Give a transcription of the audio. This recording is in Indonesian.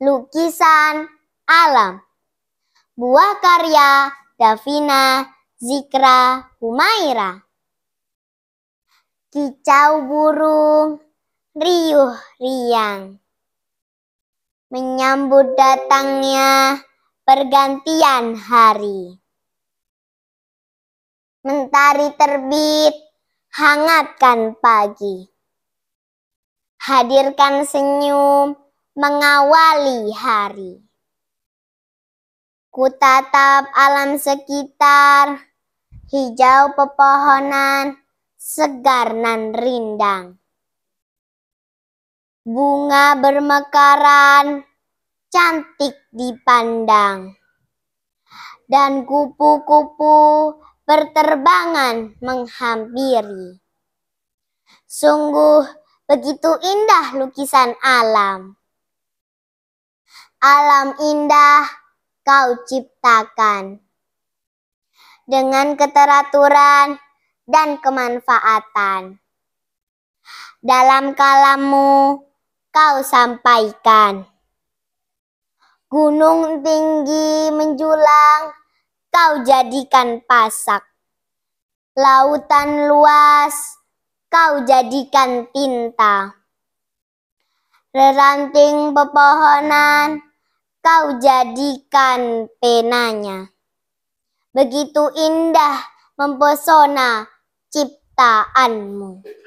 lukisan alam. Buah karya Davina Zikra Humaira. Kicau burung, riuh riang. Menyambut datangnya pergantian hari. Mentari terbit, hangatkan pagi. Hadirkan senyum, mengawali hari. Kutatap alam sekitar, hijau pepohonan, segar nan rindang. Bunga bermekaran, cantik dipandang. Dan kupu-kupu berterbangan menghampiri. Sungguh begitu indah lukisan alam alam indah kau ciptakan dengan keteraturan dan kemanfaatan. Dalam kalamu kau sampaikan. Gunung tinggi menjulang kau jadikan pasak. Lautan luas kau jadikan tinta. Reranting pepohonan kau jadikan penanya. Begitu indah mempesona ciptaanmu.